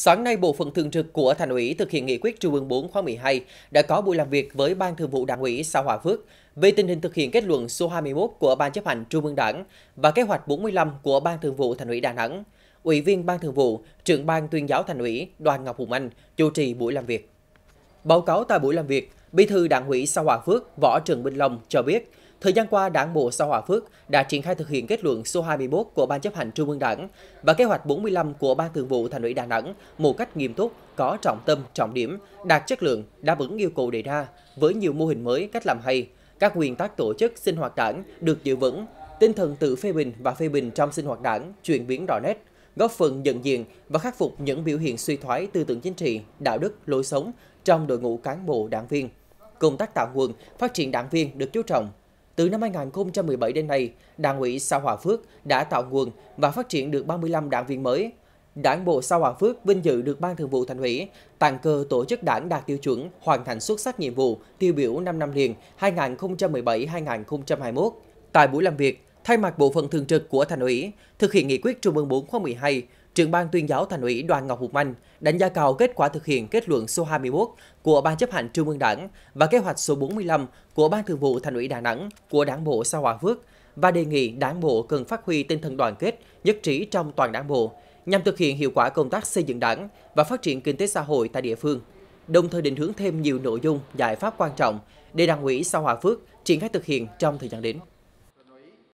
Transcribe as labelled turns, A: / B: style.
A: Sáng nay, Bộ phận Thường trực của Thành ủy thực hiện nghị quyết Trung ương 4 khóa 12 đã có buổi làm việc với Ban Thường vụ Đảng ủy xã Hòa Phước về tình hình thực hiện kết luận số 21 của Ban chấp hành Trung ương Đảng và kế hoạch 45 của Ban Thường vụ Thành ủy Đà Nẵng. Ủy viên Ban Thường vụ, trưởng Ban tuyên giáo Thành ủy Đoàn Ngọc Hùng Anh chủ trì buổi làm việc. Báo cáo tại buổi làm việc, Bí thư Đảng ủy xã Hòa Phước Võ Trường Bình Long cho biết, Thời gian qua, Đảng bộ xã Hòa Phước đã triển khai thực hiện kết luận số 21 của Ban chấp hành Trung ương Đảng và kế hoạch 45 của Ban Thường vụ Thành ủy Đà Nẵng một cách nghiêm túc, có trọng tâm, trọng điểm, đạt chất lượng, đáp ứng yêu cầu đề ra với nhiều mô hình mới, cách làm hay. Các nguyên tắc tổ chức sinh hoạt đảng được giữ vững, tinh thần tự phê bình và phê bình trong sinh hoạt đảng chuyển biến rõ nét, góp phần nhận diện và khắc phục những biểu hiện suy thoái tư tưởng chính trị, đạo đức, lối sống trong đội ngũ cán bộ đảng viên. Công tác tạo nguồn, phát triển đảng viên được chú trọng, từ năm 2017 đến nay, Đảng ủy xã Hòa Phước đã tạo nguồn và phát triển được 35 đảng viên mới. Đảng bộ xã Hòa Phước vinh dự được Ban Thường vụ Thành ủy tặng cờ tổ chức đảng đạt tiêu chuẩn hoàn thành xuất sắc nhiệm vụ tiêu biểu 5 năm liền 2017-2021. Tại buổi làm việc, thay mặt bộ phận thường trực của Thành ủy, thực hiện nghị quyết Trung ương 4 khóa 12 trưởng ban tuyên giáo thành ủy Đoàn Ngọc Hùng Anh đánh giá cao kết quả thực hiện kết luận số 21 của Ban chấp hành Trung ương Đảng và kế hoạch số 45 của Ban thường vụ Thành ủy Đà Nẵng của Đảng bộ xã Hòa Phước và đề nghị Đảng bộ cần phát huy tinh thần đoàn kết, nhất trí trong toàn Đảng bộ nhằm thực hiện hiệu quả công tác xây dựng Đảng và phát triển kinh tế xã hội tại địa phương. Đồng thời định hướng thêm nhiều nội dung, giải pháp quan trọng để Đảng ủy xã Hòa Phước triển khai thực hiện trong thời gian đến.